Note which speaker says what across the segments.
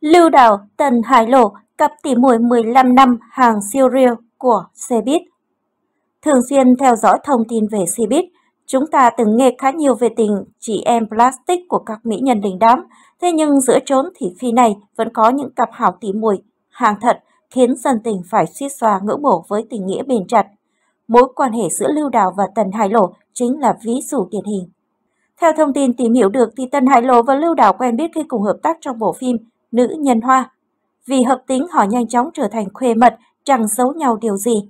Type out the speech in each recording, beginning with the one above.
Speaker 1: Lưu Đào, Tần Hải Lộ, cặp tỷ muội 15 năm hàng siêu riêu của Cbiz. Thường xuyên theo dõi thông tin về Cbiz, chúng ta từng nghe khá nhiều về tình chị em plastic của các mỹ nhân đình đám, thế nhưng giữa trốn thị phi này vẫn có những cặp hảo tỷ muội hàng thật khiến dân tình phải suy xòa ngưỡng mộ với tình nghĩa bền chặt. Mối quan hệ giữa Lưu Đào và Tần Hải Lộ chính là ví dụ điển hình. Theo thông tin tìm hiểu được thì Tần Hải Lộ và Lưu Đào quen biết khi cùng hợp tác trong bộ phim nữ nhân hoa. Vì hợp tính họ nhanh chóng trở thành khuê mật, chẳng giấu nhau điều gì.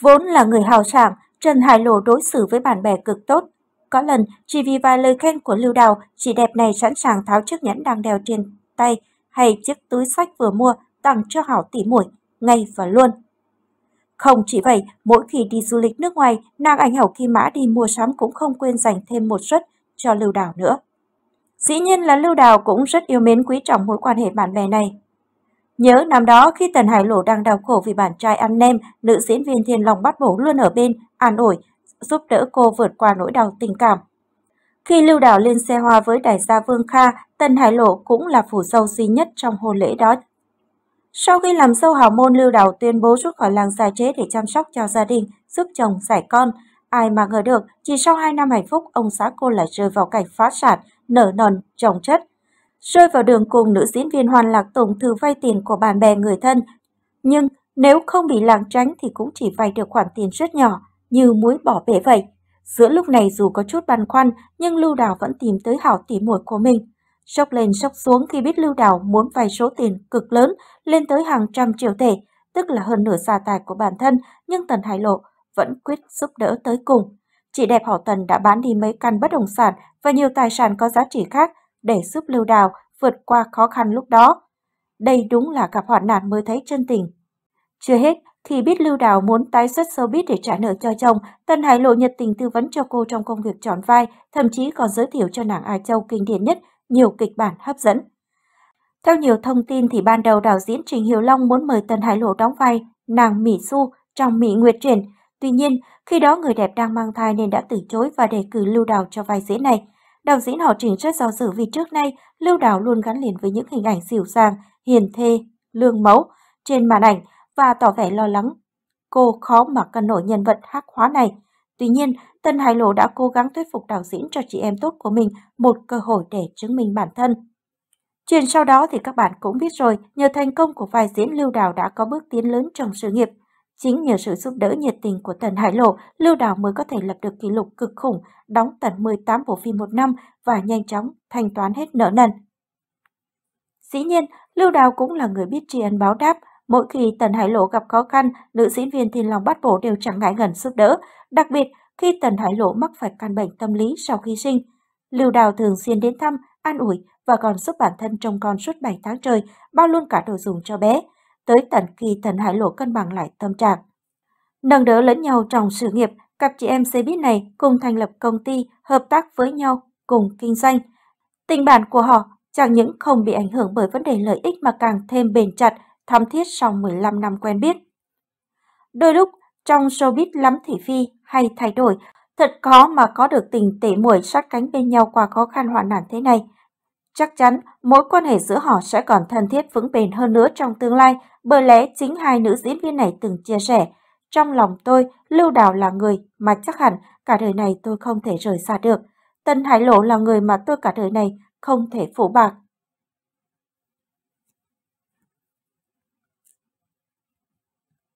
Speaker 1: Vốn là người hào sảng, Trần Hải Lộ đối xử với bạn bè cực tốt. Có lần, chỉ vì vài lời khen của Lưu Đào, chị đẹp này sẵn sàng tháo chiếc nhẫn đang đeo trên tay hay chiếc túi sách vừa mua tặng cho hảo tỉ muội ngay và luôn. Không chỉ vậy, mỗi khi đi du lịch nước ngoài, nàng ảnh hảo khi mã đi mua sắm cũng không quên dành thêm một suất cho Lưu Đào nữa. Dĩ nhiên là Lưu Đào cũng rất yêu mến quý trọng mối quan hệ bạn bè này. Nhớ năm đó khi Tần Hải Lộ đang đau khổ vì bạn trai ăn nem, nữ diễn viên Thiên Long bắt bổ luôn ở bên, an ủi, giúp đỡ cô vượt qua nỗi đau tình cảm. Khi Lưu Đào lên xe hoa với đại gia Vương Kha, Tần Hải Lộ cũng là phủ dâu duy nhất trong hôn lễ đó. Sau khi làm dâu hào môn, Lưu Đào tuyên bố rút khỏi làng giải chế để chăm sóc cho gia đình, giúp chồng giải con. Ai mà ngờ được, chỉ sau 2 năm hạnh phúc, ông xã cô lại rơi vào cảnh phá sản, nở nần, trồng chất. Rơi vào đường cùng nữ diễn viên Hoàn Lạc Tùng thử vay tiền của bạn bè người thân. Nhưng nếu không bị lảng tránh thì cũng chỉ vay được khoản tiền rất nhỏ, như muối bỏ bể vậy. Giữa lúc này dù có chút băn khoăn, nhưng Lưu Đào vẫn tìm tới hảo tỉ muội của mình. Sốc lên sốc xuống khi biết Lưu Đào muốn vay số tiền cực lớn lên tới hàng trăm triệu tệ, tức là hơn nửa gia tài của bản thân, nhưng Tần Hải Lộ vẫn quyết giúp đỡ tới cùng. Chị đẹp họ Tần đã bán đi mấy căn bất động sản và nhiều tài sản có giá trị khác để giúp Lưu Đào vượt qua khó khăn lúc đó. Đây đúng là gặp hoạn nạn mới thấy chân tình. Chưa hết, khi biết Lưu Đào muốn tái xuất showbiz để trả nợ cho chồng, Tân Hải Lộ nhiệt tình tư vấn cho cô trong công việc tròn vai, thậm chí còn giới thiệu cho nàng Ai Châu kinh điển nhất nhiều kịch bản hấp dẫn. Theo nhiều thông tin thì ban đầu đạo diễn Trình Hiểu Long muốn mời Tân Hải Lộ đóng vai nàng Mỹ Du trong Mỹ Nguyệt Truyền, Tuy nhiên, khi đó người đẹp đang mang thai nên đã từ chối và đề cử Lưu Đào cho vai diễn này. Đạo diễn họ trình rất do dự vì trước nay Lưu Đào luôn gắn liền với những hình ảnh dịu dàng, hiền thê, lương mẫu trên màn ảnh và tỏ vẻ lo lắng. Cô khó mà cân nổi nhân vật hắc hóa này. Tuy nhiên, Tân Hải Lộ đã cố gắng thuyết phục đạo diễn cho chị em tốt của mình một cơ hội để chứng minh bản thân. Chuyện sau đó thì các bạn cũng biết rồi, nhờ thành công của vai diễn Lưu Đào đã có bước tiến lớn trong sự nghiệp. Chính nhờ sự giúp đỡ nhiệt tình của Tần Hải Lộ, Lưu Đào mới có thể lập được kỷ lục cực khủng, đóng tận 18 bộ phim một năm và nhanh chóng thanh toán hết nợ nần. Dĩ nhiên, Lưu Đào cũng là người biết tri ân báo đáp. Mỗi khi Tần Hải Lộ gặp khó khăn, nữ diễn viên Thiên lòng bắt Bổ đều chẳng ngại ngần giúp đỡ, đặc biệt khi Tần Hải Lộ mắc phải căn bệnh tâm lý sau khi sinh. Lưu Đào thường xuyên đến thăm, an ủi và còn giúp bản thân trông con suốt 7 tháng trời, bao luôn cả đồ dùng cho bé tới tận khi thần hải lộ cân bằng lại tâm trạng. Nâng đỡ lẫn nhau trong sự nghiệp, cặp chị em xe buýt này cùng thành lập công ty, hợp tác với nhau, cùng kinh doanh. Tình bản của họ chẳng những không bị ảnh hưởng bởi vấn đề lợi ích mà càng thêm bền chặt, thắm thiết sau 15 năm quen biết. Đôi lúc, trong showbiz lắm thị phi hay thay đổi, thật khó mà có được tình tỉ muội sát cánh bên nhau qua khó khăn hoạn nạn thế này. Chắc chắn, mối quan hệ giữa họ sẽ còn thân thiết vững bền hơn nữa trong tương lai bởi lẽ chính hai nữ diễn viên này từng chia sẻ, trong lòng tôi, Lưu Đào là người mà chắc hẳn cả đời này tôi không thể rời xa được. Tân Hải Lộ là người mà tôi cả đời này không thể phủ bạc.